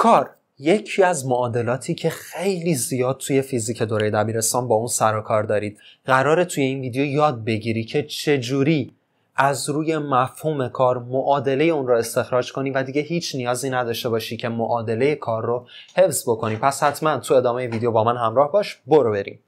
کار یکی از معادلاتی که خیلی زیاد توی فیزیک دوره دبیرستان با اون سر و کار دارید قراره توی این ویدیو یاد بگیری که چجوری از روی مفهوم کار معادله اون رو استخراج کنی و دیگه هیچ نیازی نداشته باشی که معادله کار رو حفظ بکنی پس حتما تو ادامه ویدیو با من همراه باش برو بریم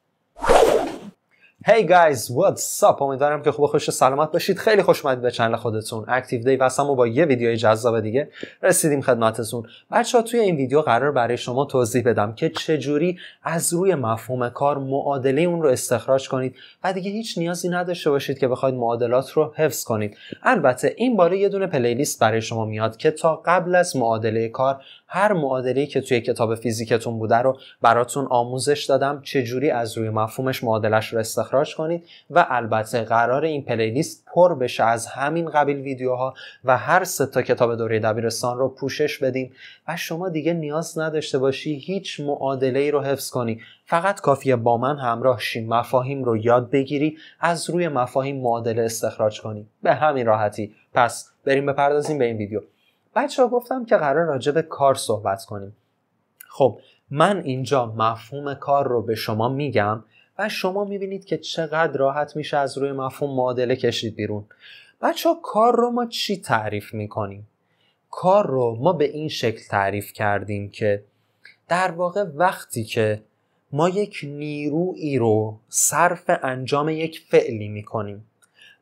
Hey guys, what's up? امیدوارم که خوب خوش سلامت باشید. خیلی خوش اومدید به چنل خودتون. اکتیو دی و با یه ویدیوی جذاب دیگه رسیدیم خدمتتون. ها توی این ویدیو قرار برای شما توضیح بدم که چجوری از روی مفهوم کار معادله اون رو استخراج کنید و دیگه هیچ نیازی نداشته باشید که بخواید معادلات رو حفظ کنید. البته این باره یه دونه پلیلیست برای شما میاد که تا قبل از معادله کار هر معادله‌ای که توی کتاب فیزیکتون بوده رو براتون آموزش دادم چجوری از روی مفهومش معادلش رو استخراج کنید و البته قرار این پلیلیست پر بشه از همین قبیل ویدیوها و هر سه تا کتاب دوره دبیرستان رو پوشش بدیم و شما دیگه نیاز نداشته باشی هیچ معادله‌ای رو حفظ کنی فقط کافیه با من همراه شی مفاهیم رو یاد بگیری از روی مفاهیم معادله استخراج کنی به همین راحتی پس بریم بپردازیم به این ویدیو بچه ها گفتم که قرار راجع به کار صحبت کنیم خب من اینجا مفهوم کار رو به شما میگم و شما میبینید که چقدر راحت میشه از روی مفهوم معادله کشید بیرون بچه ها کار رو ما چی تعریف میکنیم؟ کار رو ما به این شکل تعریف کردیم که در واقع وقتی که ما یک نیرویی رو صرف انجام یک فعلی میکنیم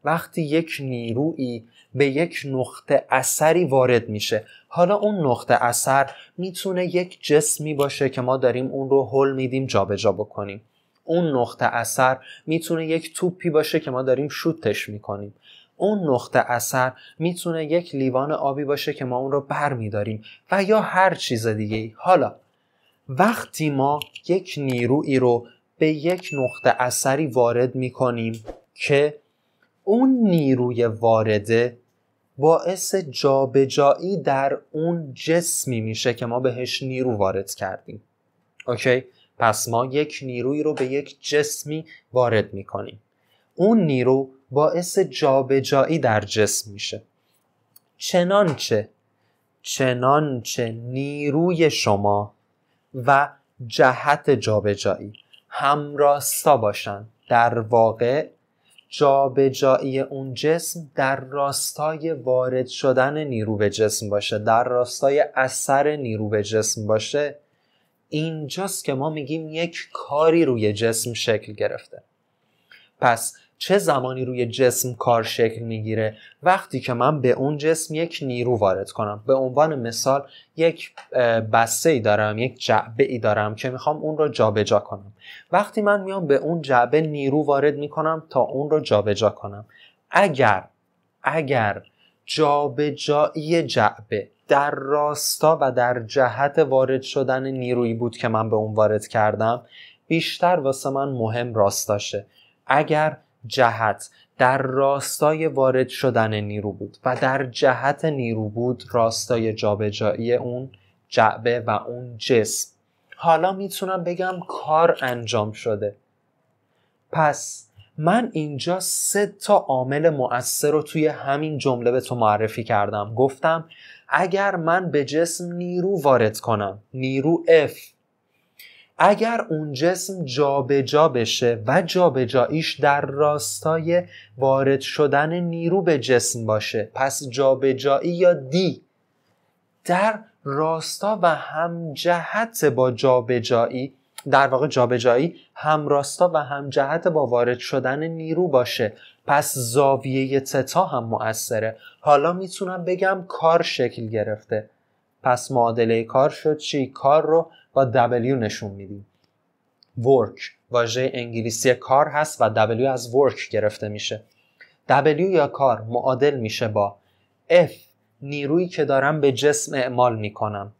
وقتی یک نیرویی به یک نقطه اثری وارد میشه حالا اون نقطه اثر میتونه یک جسمی باشه که ما داریم اون رو هل میدیم جابجا بکنیم اون نقطه اثر میتونه یک توپی باشه که ما داریم شوتش میکنیم اون نقطه اثر میتونه یک لیوان آبی باشه که ما اون رو بر میداریم و یا هر چیز دیگه حالا وقتی ما یک نیرویی رو به یک نقطه اثری وارد میکنیم که اون نیروی وارده باعث جابجایی در اون جسمی میشه که ما بهش نیرو وارد کردیم اوکی پس ما یک نیروی رو به یک جسمی وارد میکنیم اون نیرو باعث جابجایی در جسم میشه چنانچه چنانچه نیروی شما و جهت جابجایی همراستا باشن در واقع جابجایی اون جسم در راستای وارد شدن نیرو به جسم باشه در راستای اثر نیرو به جسم باشه اینجاست که ما میگیم یک کاری روی جسم شکل گرفته پس چه زمانی روی جسم کار شکل میگیره وقتی که من به اون جسم یک نیرو وارد کنم به عنوان مثال یک بسته ای دارم یک جعبه ای دارم که میخوام اون رو جابجا کنم وقتی من میام به اون جعبه نیرو وارد میکنم تا اون رو جابجا کنم اگر اگر جابجایی جعبه در راستا و در جهت وارد شدن نیرویی بود که من به اون وارد کردم بیشتر واسه من مهم راستاشه اگر جهت در راستای وارد شدن نیرو بود و در جهت نیرو بود راستای جابجایی اون جعبه و اون جسم حالا میتونم بگم کار انجام شده پس من اینجا سه تا عامل مؤثر رو توی همین جمله به تو معرفی کردم گفتم اگر من به جسم نیرو وارد کنم نیرو F اگر اون جسم جابجا جا بشه و جابجاییش در راستای وارد شدن نیرو به جسم باشه پس جابجایی یا دی در راستا و همجهت با جابجایی در واقع جابجایی همراستا و همجهت با وارد شدن نیرو باشه پس زاویه تتا هم مؤثره حالا میتونم بگم کار شکل گرفته پس معادله کار شد چی کار رو با W نشون میدیم ورک واژه انگلیسی کار هست و W از ورک گرفته میشه W یا کار معادل میشه با F نیرویی که دارم به جسم اعمال میکنم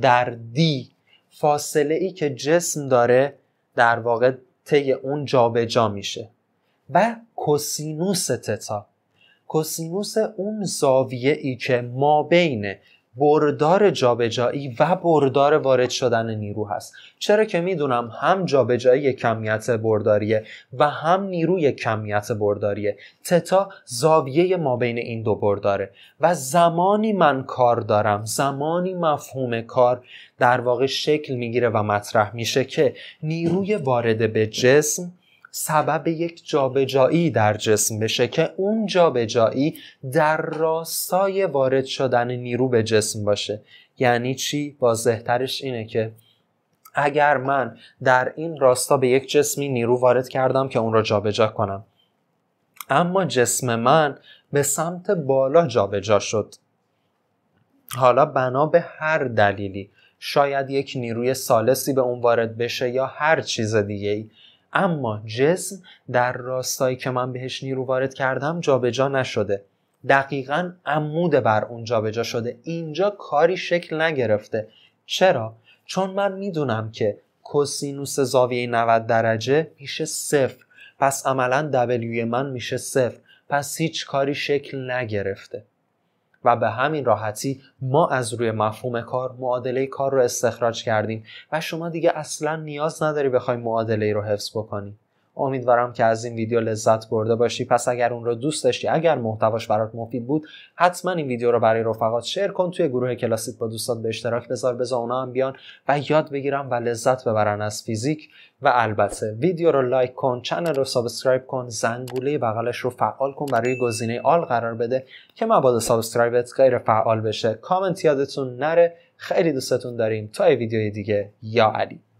در D فاصله ای که جسم داره در واقع طی اون جابجا جا میشه و کوسینوس تتا کوسینوس اون زاویه ای که ما بینه بردار جابجایی و بردار وارد شدن نیرو هست چرا که میدونم هم جابجایی کمیت برداریه و هم نیروی کمیت برداریه تتا زاویه ما بین این دو برداره و زمانی من کار دارم زمانی مفهوم کار در واقع شکل میگیره و مطرح میشه که نیروی وارد به جسم سبب یک جابجایی در جسم بشه که اون جابجایی در راستای وارد شدن نیرو به جسم باشه یعنی چی واضحترش اینه که اگر من در این راستا به یک جسمی نیرو وارد کردم که اون را جابجا کنم اما جسم من به سمت بالا جابجا شد حالا بنا به هر دلیلی شاید یک نیروی سالسی به اون وارد بشه یا هر چیز دیگه ای اما جسم در راستایی که من بهش نیرو وارد کردم جابجا نشده دقیقا عمود بر اون جابجا شده اینجا کاری شکل نگرفته چرا چون من میدونم که کوسینوس زاویه 90 درجه میشه صفر پس عملا دبلیوی من میشه صفر پس هیچ کاری شکل نگرفته و به همین راحتی ما از روی مفهوم کار معادله کار رو استخراج کردیم و شما دیگه اصلا نیاز نداری بخوای معادله رو حفظ بکنی امیدوارم که از این ویدیو لذت برده باشی پس اگر اون رو دوست داشتی اگر محتواش برات مفید بود حتما این ویدیو رو برای رفقات شیر کن توی گروه کلاسیک با دوستات به اشتراک بذار بذار اونا هم بیان و یاد بگیرم و لذت ببرن از فیزیک و البته ویدیو رو لایک کن چنل رو سابسکرایب کن زنگوله بغلش رو فعال کن برای گزینه آل قرار بده که مبادا سابسکرایبت غیر فعال بشه کامنت یادتون نره خیلی دوستتون داریم تا ویدیوی دیگه یا علی